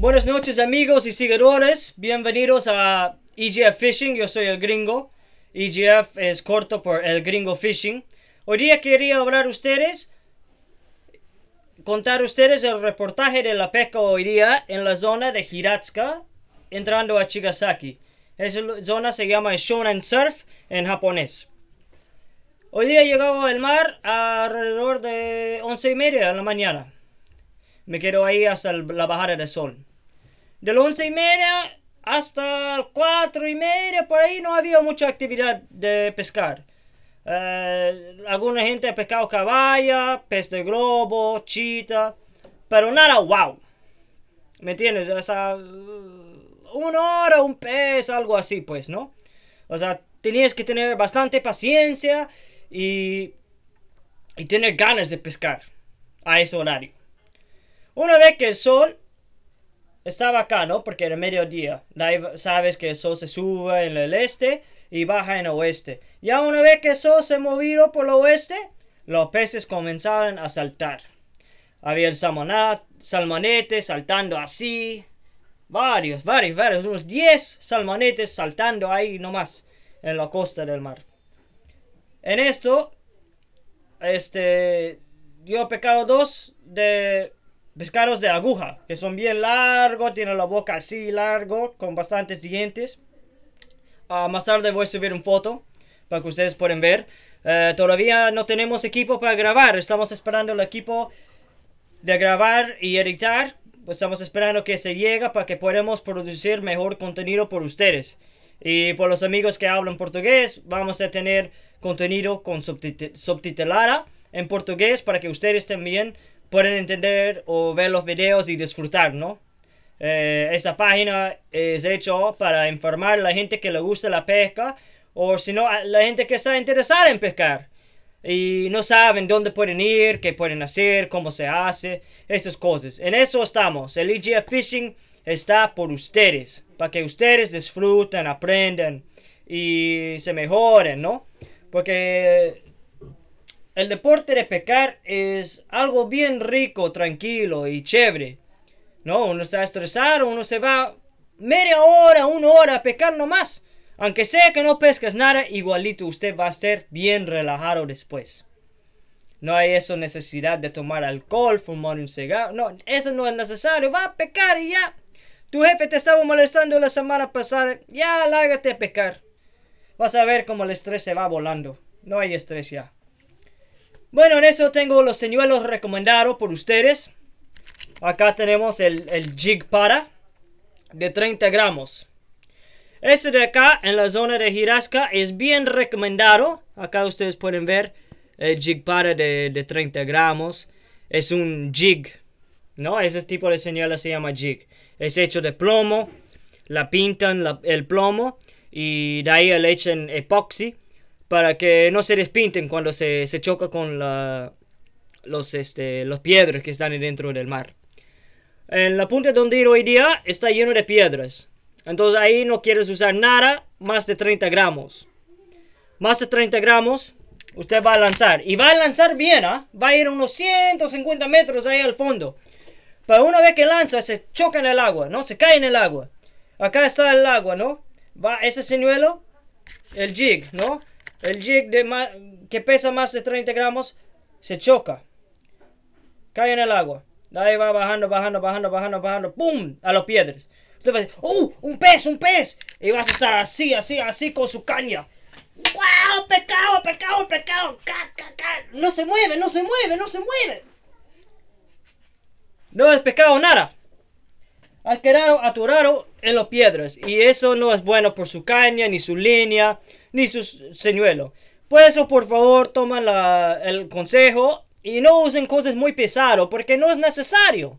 Buenas noches amigos y seguidores, bienvenidos a EGF Fishing, yo soy el gringo, EGF es corto por el gringo fishing. Hoy día quería hablar a ustedes, contar a ustedes el reportaje de la pesca hoy día en la zona de Hiratsuka, entrando a Chigasaki. Esa zona se llama Shonan Surf en japonés. Hoy día llegado al mar alrededor de 11 y media de la mañana. Me quedo ahí hasta la bajada del sol de las once y media hasta cuatro y media, por ahí no había mucha actividad de pescar. Eh, alguna gente ha pescado caballa, pez de globo, chita, pero nada, wow. ¿Me entiendes? O sea, una hora, un pez, algo así, pues, ¿no? O sea, tenías que tener bastante paciencia y, y tener ganas de pescar a ese horario. Una vez que el sol estaba acá, ¿no? porque era mediodía. Sabes que el sol se sube en el este y baja en el oeste. Ya una vez que el sol se movió por el oeste, los peces comenzaron a saltar. Había el salmonete saltando así. Varios, varios, varios. Unos 10 salmonetes saltando ahí nomás en la costa del mar. En esto, este, dio pecado dos de Pescaros de aguja, que son bien largos, tienen la boca así largo, con bastantes dientes. Ah, más tarde voy a subir un foto para que ustedes puedan ver. Eh, todavía no tenemos equipo para grabar, estamos esperando el equipo de grabar y editar. Pues estamos esperando que se llegue para que podamos producir mejor contenido por ustedes. Y por los amigos que hablan portugués, vamos a tener contenido con subtit en portugués para que ustedes también pueden entender o ver los videos y disfrutar, ¿no? Eh, esta página es hecho para informar a la gente que le gusta la pesca o si no a la gente que está interesada en pescar y no saben dónde pueden ir, qué pueden hacer, cómo se hace, estas cosas. En eso estamos. El IGF Fishing está por ustedes, para que ustedes disfruten, aprendan y se mejoren, ¿no? Porque el deporte de pecar es algo bien rico, tranquilo y chévere. No, uno está estresado, uno se va media hora, una hora a pecar nomás. Aunque sea que no pescas nada, igualito usted va a estar bien relajado después. No hay esa necesidad de tomar alcohol, fumar un cigarro. No, eso no es necesario. Va a pecar y ya. Tu jefe te estaba molestando la semana pasada. Ya, lágate a pecar. Vas a ver cómo el estrés se va volando. No hay estrés ya. Bueno, en eso tengo los señuelos recomendados por ustedes. Acá tenemos el, jig para de 30 gramos. Este de acá en la zona de Girasca es bien recomendado. Acá ustedes pueden ver el jig para de, 30 gramos. Es un jig, ¿no? Ese tipo de señuelos se llama jig. Es hecho de plomo, la pintan el plomo y de ahí le echan epoxi para que no se despinten cuando se, se choca con la, los, este, los piedras que están dentro del mar. En la punta donde ir hoy día está lleno de piedras. Entonces ahí no quieres usar nada más de 30 gramos. Más de 30 gramos usted va a lanzar. Y va a lanzar bien, ¿ah? Va a ir unos 150 metros ahí al fondo. Pero una vez que lanza, se choca en el agua, ¿no? Se cae en el agua. Acá está el agua, ¿no? Va ese señuelo, el jig, ¿no? el jig de que pesa más de 30 gramos se choca, cae en el agua. Ahí va bajando, bajando, bajando, bajando, bajando, ¡pum! A los piedras. Usted ¡uh! ¡Un pez, un pez! Y vas a estar así, así, así con su caña. ¡Wow! ¡Pecado, pecado, pecado! ¡Ca, no se mueve, no se mueve, no se mueve! No es pecado nada. Has quedado aturado en los piedras. Y eso no es bueno por su caña ni su línea ni su señuelo. Por eso, por favor, toman el consejo y no usen cosas muy pesadas porque no es necesario.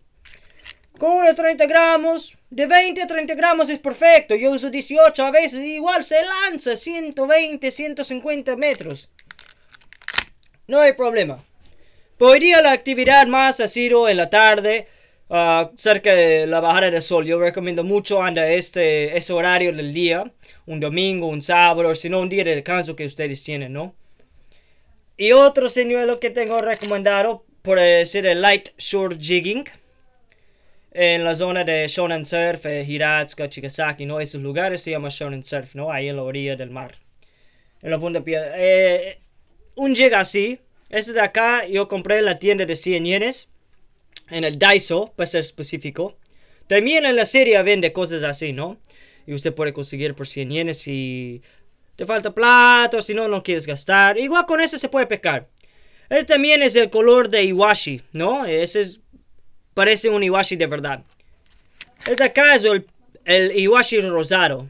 Con unos 30 gramos, de 20 a 30 gramos es perfecto. Yo uso 18 a veces, igual se lanza 120, 150 metros. No hay problema. Hoy la actividad más ha sido en la tarde Ah, cerca de la bajada del sol. Yo recomiendo mucho anda este ese horario del día, un domingo, un sábado, si no un día de descanso que ustedes tienen, ¿no? Y otro señuelo que tengo recomendado por ser el light shore jigging en la zona de Shonan Surf, eh, Hiratsuka, Chigasaki, ¿no? Esos lugares se llama Shonan Surf, ¿no? Ahí en la orilla del mar, en la punta de piedra. Eh, un jig así, este de acá yo compré en la tienda de 100 yenes en el Daiso, para pues, ser específico. También en la serie vende cosas así, ¿no? Y usted puede conseguir por 100 yenes si te falta plato, si no, no quieres gastar. Igual con eso se puede pescar. Este también es el color de Iwashi, ¿no? Ese es, parece un Iwashi de verdad. Este acá es el, el Iwashi rosado.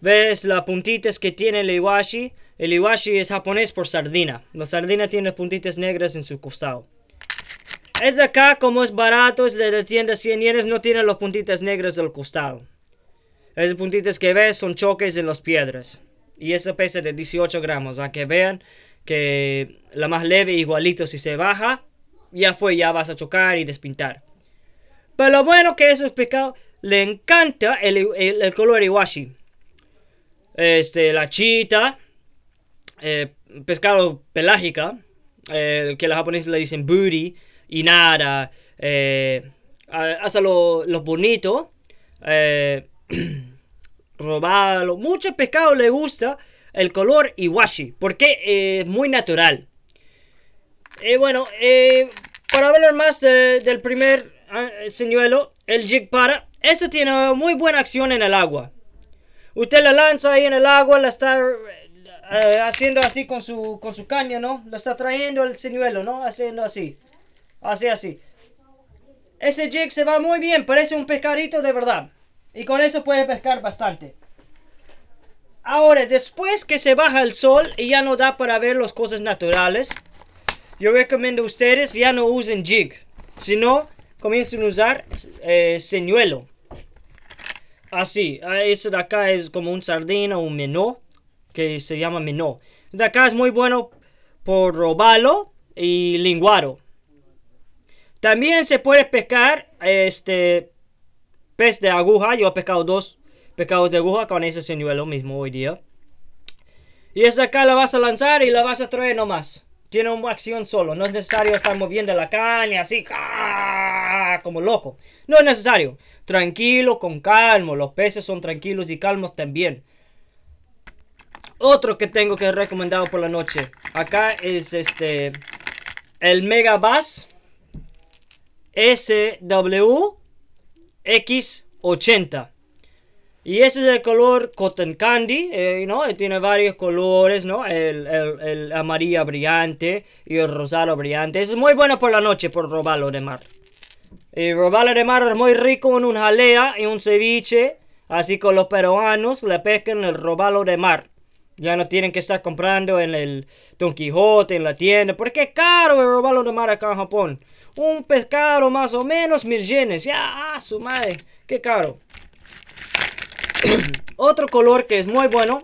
¿Ves las puntitas que tiene el Iwashi? El Iwashi es japonés por sardina. La sardina tiene puntitas negras en su costado. Es de acá, como es barato, es de la tienda 100 yenes, no tiene los puntitas negros del costado. Esos puntitos que ves son choques en las piedras. Y eso pesa de 18 gramos, a ¿ah? que vean que la más leve igualito si se baja, ya fue, ya vas a chocar y despintar. Pero lo bueno que eso es le encanta el, el, color iwashi. Este, la chita, eh, pescado pelágica, eh, que los japoneses le dicen booty y nada, eh, hasta los lo bonitos, eh, robalo, mucho pecado le gusta el color iwashi, porque eh, es muy natural. bueno, eh, para hablar más del primer ah, señuelo, el jig para, eso tiene muy buena acción en el agua. Usted la lanza ahí en el agua, la está haciendo así con su, con caña, ¿no? Lo está trayendo el señuelo, ¿no? Haciendo así. Así, así. Ese jig se va muy bien, parece un pescadito de verdad. Y con eso puede pescar bastante. Ahora, después que se baja el sol y ya no da para ver las cosas naturales, yo recomiendo a ustedes ya no usen jig, sino comiencen a usar eh, señuelo. Así, ah, ese de acá es como un sardina o un menú, que se llama menú. De acá es muy bueno por robalo y linguaro. También se puede pescar este pez de aguja. Yo he pescado dos pescados de aguja con ese señuelo mismo hoy día. Y esta acá la vas a lanzar y la vas a traer nomás. Tiene una acción solo. No es necesario estar moviendo la caña así como loco. No es necesario. Tranquilo, con calmo. Los peces son tranquilos y calmos también. Otro que tengo que recomendar por la noche. Acá es este... El Mega Bass. SWX80. Y ese es el color Cotton Candy, eh, ¿no? Eh, tiene varios colores, ¿no? El, amarillo brillante y el rosado brillante. Es muy bueno por la noche, por robalo de mar. El eh, robalo de mar es muy rico en un jalea y un ceviche. Así que los peruanos le pescan el robalo de mar. Ya no tienen que estar comprando en el Don Quijote, en la tienda. Porque es caro el robalo de mar acá en Japón. Un pescado más o menos, mil yenes. Ya, ah, su madre, qué caro. Otro color que es muy bueno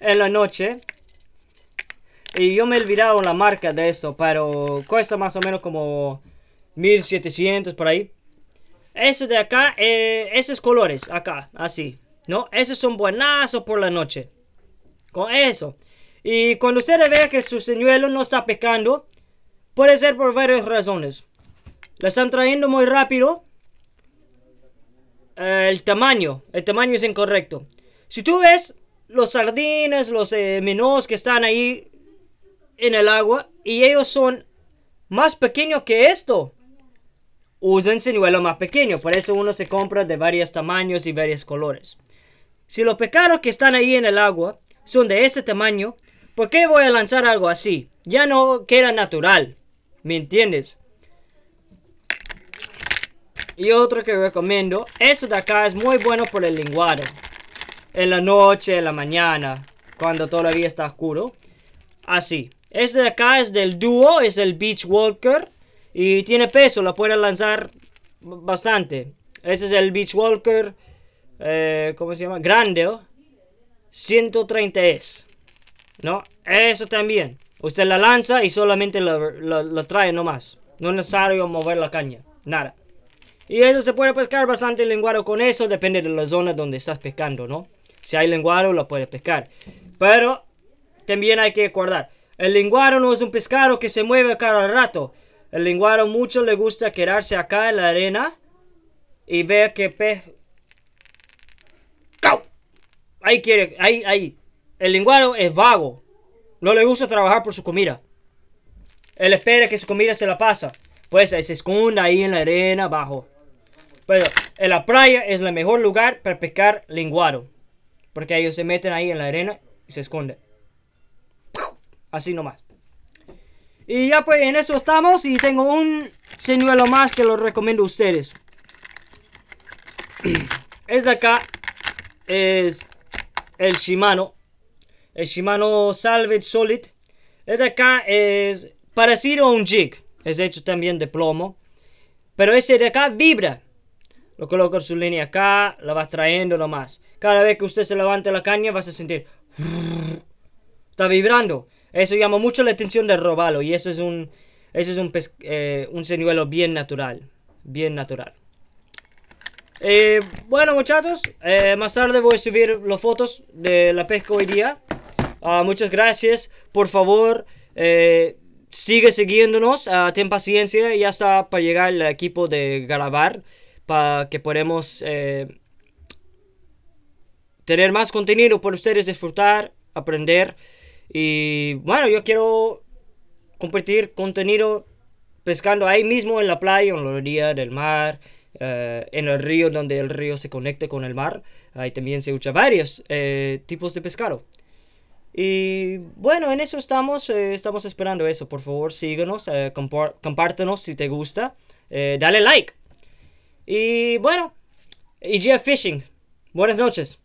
en la noche. Y yo me he olvidado la marca de esto, pero cuesta más o menos como 1700 por ahí. Eso este de acá, eh, esos colores, acá, así. ¿No? Esos son buenazos por la noche. Con eso. Y cuando usted vea que su señuelo no está pescando, puede ser por varias razones. La están trayendo muy rápido. Eh, el tamaño. El tamaño es incorrecto. Si tú ves los sardines, los eh, que están ahí en el agua. Y ellos son más pequeños que esto. Usen señuelo más pequeño. Por eso uno se compra de varios tamaños y varios colores. Si los pecados que están ahí en el agua son de ese tamaño, ¿por qué voy a lanzar algo así? Ya no queda natural. ¿Me entiendes? Y otro que recomiendo, eso de acá es muy bueno por el lenguado. En la noche, en la mañana, cuando todavía está oscuro. Así. Este de acá es del dúo, es el Beach Walker. Y tiene peso, lo puede lanzar bastante. Este es el Beach Walker, eh, ¿cómo se llama? Grande, ¿oh? 130 es. ¿No? Eso también. Usted la lanza y solamente lo trae nomás. No es necesario mover la caña. Nada. Y eso se puede pescar bastante lenguado con eso, depende de la zona donde estás pescando, ¿no? Si hay lenguado, lo puedes pescar. Pero también hay que acordar, el lenguado no es un pescado que se mueve cada rato. El lenguado mucho le gusta quedarse acá en la arena y ver que pez... Ahí quiere, ahí, ahí. El lenguado es vago. No le gusta trabajar por su comida. Él espera que su comida se la pasa. Pues se esconda ahí en la arena abajo. Pero en la playa es el mejor lugar para pescar linguado. Porque ellos se meten ahí en la arena y se esconden. Así nomás. Y ya pues en eso estamos y tengo un señuelo más que lo recomiendo a ustedes. Es de acá. Es el Shimano. El Shimano Salvage Solid. Es de acá es parecido a un jig. Es hecho también de plomo. Pero ese de acá vibra. Lo coloco en su línea acá, la vas trayendo nomás. Cada vez que usted se levante la caña vas a sentir... Está vibrando. Eso llama mucho la atención del robalo y eso es un, eso es un, eh, un señuelo bien natural. Bien natural. Eh, bueno muchachos, eh, más tarde voy a subir las fotos de la pesca hoy día. Ah, muchas gracias, por favor, sigue siguiéndonos, ah, ten paciencia, ya está para llegar el equipo de grabar para que podamos eh, tener más contenido para ustedes disfrutar, aprender. Y bueno, yo quiero compartir contenido pescando ahí mismo en la playa, en la orilla del mar, eh, en el río donde el río se conecta con el mar. Ahí también se usa varios eh, tipos de pescado. Y bueno, en eso estamos, estamos esperando eso. Por favor, síganos, compártanos si te gusta, dale like. Y bueno, y Fishing, buenas noches.